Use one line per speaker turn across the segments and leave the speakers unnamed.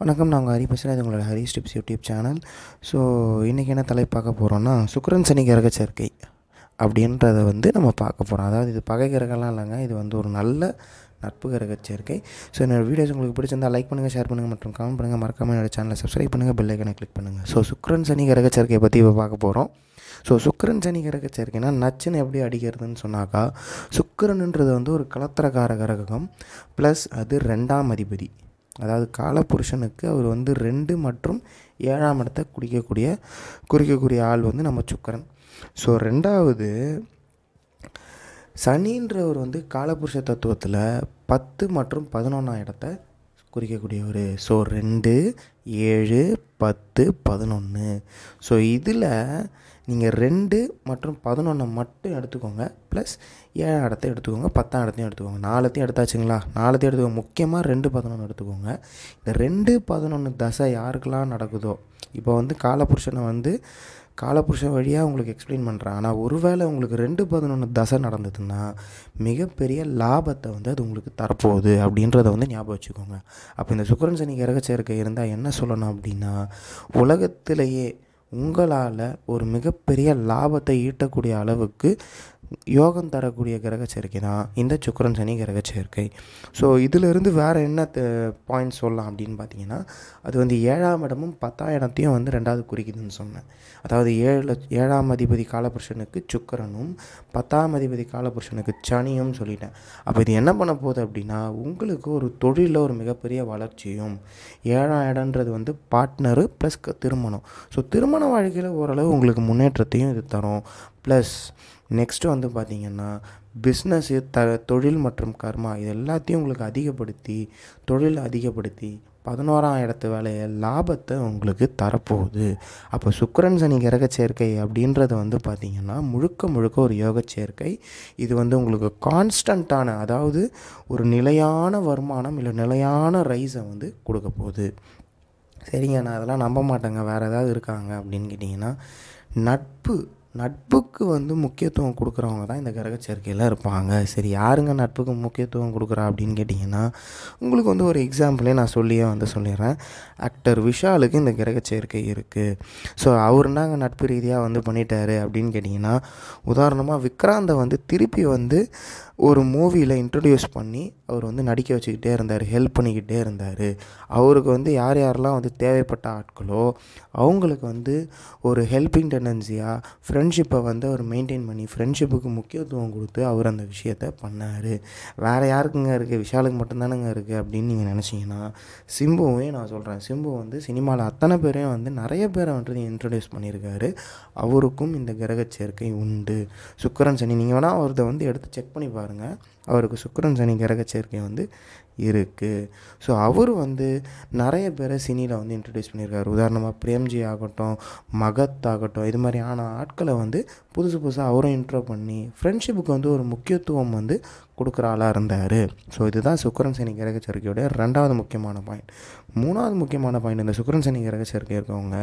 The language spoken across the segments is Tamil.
வணக்கம் நான் உங்கள் ஹரி பேசுகிறேன் இது உங்களோட Hari tips YouTube channel so இன்றைக்கி என்ன தலை பார்க்க போகிறோன்னா சுக்கரன் சனி கிரக சேர்க்கை அப்படின்றத வந்து நம்ம பார்க்க போகிறோம் அதாவது இது பகை கிரகம்லாம் இல்லைங்க இது வந்து ஒரு நல்ல நட்பு கிரக சேர்க்கை ஸோ என்னோடய வீடியோஸ் உங்களுக்கு பிடிச்சிருந்தால் லைக் பண்ணுங்கள் ஷேர் பண்ணுங்கள் மற்றும் கமெண்ட் பண்ணுங்கள் மறக்காமல் என்னோடய சேனலை சப்ஸ்கிரைப் பண்ணுங்கள் பெல்லைக்கனை கிளிக் பண்ணுங்கள் ஸோ சுக்கரன் சனி கிரக சேர்க்கையை பற்றி இப்போ பார்க்க போகிறோம் ஸோ சுக்கரன் சனி கிரக சேர்க்கைன்னா நச்சுன்னு எப்படி அடிக்கிறதுன்னு சொன்னாக்கா சுக்கரனுன்றது வந்து ஒரு கலத்திரக்கார கிரகம் ப்ளஸ் அது ரெண்டாம் அதிபதி அதாவது காலப்புருஷனுக்கு அவர் வந்து ரெண்டு மற்றும் ஏழாம் இடத்தை குடிக்கக்கூடிய குறிக்கக்கூடிய ஆள் வந்து நம்ம சுக்கரன் ஸோ ரெண்டாவது சனின்றவர் வந்து காலபுருஷ தத்துவத்தில் பத்து மற்றும் பதினொன்றாம் இடத்த குறிக்கக்கூடிய ஒரு ஸோ ரெண்டு ஏழு பத்து பதினொன்று ஸோ இதில் நீங்கள் ரெண்டு மற்றும் பதினொன்றை மட்டும் எடுத்துக்கோங்க ப்ளஸ் ஏழாம் இடத்த எடுத்துக்கோங்க பத்தாம் இடத்தையும் எடுத்துக்கோங்க நாலத்தையும் எடுத்தாச்சுங்களா நாலத்தையும் எடுத்துக்கோங்க முக்கியமாக ரெண்டு பதினொன்று எடுத்துக்கோங்க இந்த ரெண்டு பதினொன்று தசை யாருக்கெல்லாம் நடக்குதோ இப்போ வந்து காலபுருஷனை வந்து காலபுருஷன் வழியாக உங்களுக்கு எக்ஸ்பிளைன் பண்ணுறான் ஆனால் ஒருவேளை உங்களுக்கு ரெண்டு பதினொன்று தசை நடந்ததுன்னா மிகப்பெரிய லாபத்தை வந்து அது உங்களுக்கு தரப்போகுது அப்படின்றத வந்து ஞாபகம் வச்சுக்கோங்க அப்போ இந்த சுக்கரன் சனி கிரக சேர்க்கை இருந்தால் என்ன சொல்லணும் அப்படின்னா உலகத்திலேயே உங்களால் ஒரு மிகப்பெரிய லாபத்தை ஈட்டக்கூடிய அளவுக்கு யோகம் தரக்கூடிய கிரக சேர்க்கை தான் இந்த சுக்கரன் சனி கிரக சேர்க்கை ஸோ இதிலிருந்து வேறு என்ன பாயிண்ட் சொல்லலாம் அப்படின்னு பார்த்தீங்கன்னா அது வந்து ஏழாம் இடமும் பத்தாம் இடத்தையும் வந்து ரெண்டாவது குறிக்குதுன்னு சொன்னேன் அதாவது ஏழு ஏழாம் அதிபதி காலபுருஷனுக்கு சுக்கரனும் பத்தாம் அதிபதி காலபுருஷனுக்கு சனியும் சொல்லிட்டேன் அப்போ இது என்ன பண்ண போகுது அப்படின்னா உங்களுக்கு ஒரு தொழிலில் ஒரு மிகப்பெரிய வளர்ச்சியும் ஏழாம் இடன்றது வந்து பார்ட்னரு ப்ளஸ் திருமணம் ஸோ திருமண வாழ்க்கையில் ஓரளவு உங்களுக்கு முன்னேற்றத்தையும் இது தரும் ப்ளஸ் நெக்ஸ்ட்டு வந்து பார்த்திங்கன்னா பிஸ்னஸ்ஸு த தொழில் மற்றும் கர்மா இது எல்லாத்தையும் உங்களுக்கு அதிகப்படுத்தி தொழில் அதிகப்படுத்தி பதினோராம் இடத்து வேலையை லாபத்தை உங்களுக்கு தரப்போகுது அப்போ சுக்கரன் சனி கிரக சேர்க்கை அப்படின்றது வந்து பார்த்திங்கன்னா முழுக்க முழுக்க ஒரு யோக சேர்க்கை இது வந்து உங்களுக்கு கான்ஸ்டண்ட்டான அதாவது ஒரு நிலையான வருமானம் இல்லை நிலையான ரைஸை வந்து கொடுக்க போகுது சரிங்க நான் அதெல்லாம் நம்ப மாட்டேங்க வேறு ஏதாவது இருக்காங்க அப்படின்னு கேட்டிங்கன்னா நட்பு நட்புக்கு வந்து முக்கியத்துவம் கொடுக்குறவங்க தான் இந்த கிரக சேர்க்கையில் இருப்பாங்க சரி யாருங்க நட்புக்கு முக்கியத்துவம் கொடுக்குறா அப்படின்னு கேட்டிங்கன்னா உங்களுக்கு வந்து ஒரு எக்ஸாம்பிளே நான் சொல்லியே வந்து சொல்லிடுறேன் ஆக்டர் விஷாலுக்கு இந்த கிரக சேர்க்கை இருக்குது ஸோ அவர் தாங்க நட்பு ரீதியாக வந்து பண்ணிட்டாரு அப்படின்னு கேட்டிங்கன்னா உதாரணமாக விக்ராந்தை வந்து திருப்பி வந்து ஒரு மூவியில் இன்ட்ரடியூஸ் பண்ணி அவர் வந்து நடிக்க வச்சுக்கிட்டே இருந்தார் ஹெல்ப் பண்ணிக்கிட்டே இருந்தார் அவருக்கு வந்து யார் யாரெல்லாம் வந்து தேவைப்பட்ட ஆட்களோ அவங்களுக்கு வந்து ஒரு ஹெல்பிங் டெண்டன்சியாக ஃப்ரெண்ட்ஷிப்பை வந்து அவர் மெயின்டைன் பண்ணி ஃப்ரெண்ட்ஷிப்புக்கு முக்கியத்துவம் கொடுத்து அவர் அந்த விஷயத்த பண்ணார் வேறு யாருக்குங்க இருக்குது விஷாலுக்கு மட்டும்தானுங்க இருக்குது அப்படின்னு நீங்கள் நினச்சிங்கன்னா சிம்புவே நான் சொல்கிறேன் சிம்பு வந்து சினிமாவில் அத்தனை பேரையும் வந்து நிறைய பேரை வந்து இன்ட்ரடியூஸ் பண்ணியிருக்காரு அவருக்கும் இந்த கிரக சேர்க்கை உண்டு சுக்கரன் சனி நீங்கள் வேணால் அவரை வந்து எடுத்து செக் பண்ணி பாருங்கள் பாருங்கள் அவருக்கு சுக்கரன் சனி கிரக சேர்க்கை வந்து இருக்குது ஸோ அவர் வந்து நிறைய பேரை சினியில் வந்து இன்ட்ரடியூஸ் பண்ணியிருக்காரு உதாரணமாக பிரேம்ஜி ஆகட்டும் மகத் ஆகட்டும் இது மாதிரியான ஆட்களை வந்து புதுசு புதுசாக அவரும் இன்ட்ரோ பண்ணி ஃப்ரெண்ட்ஷிப்புக்கு வந்து ஒரு முக்கியத்துவம் வந்து கொடுக்குற ஆளாக இருந்தார் ஸோ இதுதான் சுக்கரன் சனி கிரக சேர்க்கையோட ரெண்டாவது முக்கியமான பாயிண்ட் மூணாவது முக்கியமான பாயிண்ட் இந்த சுக்கரன் சனி கிரக சேர்க்கை இருக்கவங்க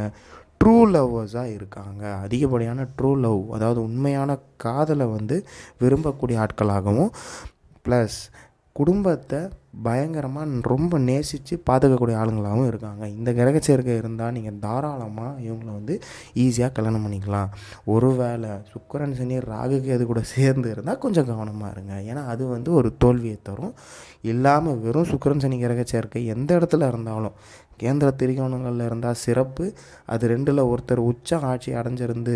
ட்ரூ லவ்வர்ஸாக இருக்காங்க அதிகப்படியான ட்ரூ லவ் அதாவது உண்மையான காதலை வந்து விரும்பக்கூடிய ஆட்களாகவும் ப்ளஸ் குடும்பத்தை பயங்கரமாக ரொம்ப நேசித்து பார்த்துக்கக்கூடிய ஆளுங்களாகவும் இருக்காங்க இந்த கிரக சேர்க்கை இருந்தால் நீங்கள் தாராளமாக இவங்கள வந்து ஈஸியாக கல்யாணம் பண்ணிக்கலாம் ஒரு வேளை சுக்கரன் சனி ராகுக்கு அது கூட சேர்ந்து இருந்தால் கொஞ்சம் கவனமாக இருங்க ஏன்னா அது வந்து ஒரு தோல்வியை தரும் இல்லாமல் வெறும் சுக்கரன் சனி கிரக சேர்க்கை எந்த இடத்துல இருந்தாலும் கேந்திர திரிகோணங்களில் இருந்தால் சிறப்பு அது ரெண்டில் ஒருத்தர் உச்ச ஆட்சி அடைஞ்சிருந்து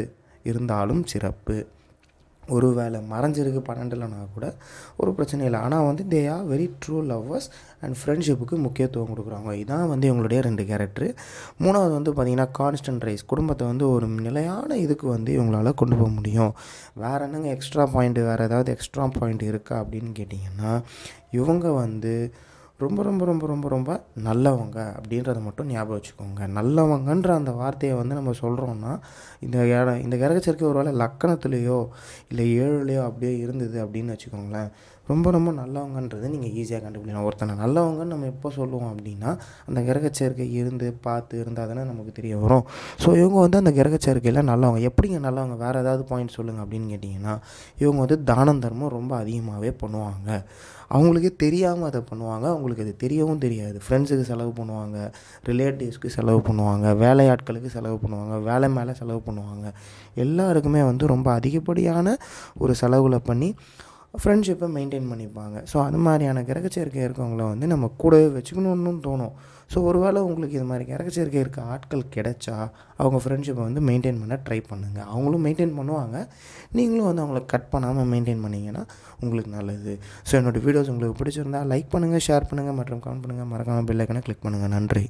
இருந்தாலும் சிறப்பு ஒரு வேளை மறைஞ்சிருக்கு பன்னெண்டுலனா கூட ஒரு பிரச்சனை இல்லை ஆனால் வந்து they are very true lovers and ஃப்ரெண்ட்ஷிப்புக்கு முக்கியத்துவம் கொடுக்குறாங்க இதான் வந்து இவங்களுடைய ரெண்டு கேரக்டரு மூணாவது வந்து பார்த்திங்கன்னா கான்ஸ்டன்ட் ரைஸ் குடும்பத்தை வந்து ஒரு நிலையான இதுக்கு வந்து இவங்களால் கொண்டு போக முடியும் வேறு என்னங்க எக்ஸ்ட்ரா பாயிண்ட்டு வேறு ஏதாவது எக்ஸ்ட்ரா பாயிண்ட் இருக்கா அப்படின்னு கேட்டிங்கன்னா இவங்க வந்து ரொம்ப ரொம்ப ரொம்ப ரொம்ப ரொம்ப நல்லவங்க அப்படின்றத மட்டும் ஞாபகம் வச்சுக்கோங்க நல்லவங்கன்ற அந்த வார்த்தையை வந்து நம்ம சொல்கிறோம்னா இந்த இந்த கிரகச்சரிக்கை ஒரு வேளை லக்கணத்துலேயோ இல்லை ஏழுலையோ அப்படியே இருந்தது அப்படின்னு வச்சுக்கோங்களேன் ரொம்ப ரொம்ப நல்லவங்கன்றது நீங்கள் ஈஸியாக கண்டுபிடிக்கலாம் ஒருத்தனை நல்லவங்கன்னு நம்ம எப்போ சொல்லுவோம் அப்படின்னா அந்த கிரகச்சேர்க்கை இருந்து பார்த்து இருந்தால் தானே நமக்கு தெரிய வரும் ஸோ இவங்க வந்து அந்த கிரகச்சேர்க்கையில் நல்லவங்க எப்படிங்க நல்லவங்க வேறு ஏதாவது பாயிண்ட் சொல்லுங்கள் அப்படின்னு கேட்டிங்கன்னா இவங்க வந்து தானம் தர்மம் ரொம்ப அதிகமாகவே பண்ணுவாங்க அவங்களுக்கே தெரியாமல் அதை பண்ணுவாங்க அவங்களுக்கு அது தெரியவும் தெரியாது ஃப்ரெண்ட்ஸுக்கு செலவு பண்ணுவாங்க ரிலேட்டிவ்ஸ்க்கு செலவு பண்ணுவாங்க வேலையாட்களுக்கு செலவு பண்ணுவாங்க வேலை மேலே செலவு பண்ணுவாங்க எல்லாருக்குமே வந்து ரொம்ப அதிகப்படியான ஒரு செலவுகளை பண்ணி ஃப்ரெண்ட்ஷிப்பை மெயின்டைன் பண்ணிப்பாங்க ஸோ அது மாதிரியான கிரகச்சேர்க்கை இருக்கவங்கள வந்து நம்ம கூடவே வச்சுக்கணும்னு தோணும் ஸோ ஒருவேளை உங்களுக்கு இது மாதிரி கிரகச்சேர்க்கை இருக்க ஆட்கள் கிடைச்சா அவங்க ஃப்ரெண்ட்ஷிப்பை வந்து மெயின்டைன் பண்ண ட்ரை பண்ணுங்கள் அவங்களும் மெயின்டைன் பண்ணுவாங்க நீங்களும் வந்து அவங்கள கட் பண்ணாமல் மெயின்டைன் பண்ணிங்கன்னா உங்களுக்கு நல்லது ஸோ என்னோடய வீடியோஸ் உங்களுக்கு பிடிச்சிருந்தா லைக் பண்ணுங்கள் ஷேர் பண்ணுங்கள் மற்றும் கமெண்ட் பண்ணுங்கள் மறக்காமல் பெல்லைக்கனை கிளிக் பண்ணுங்கள் நன்றி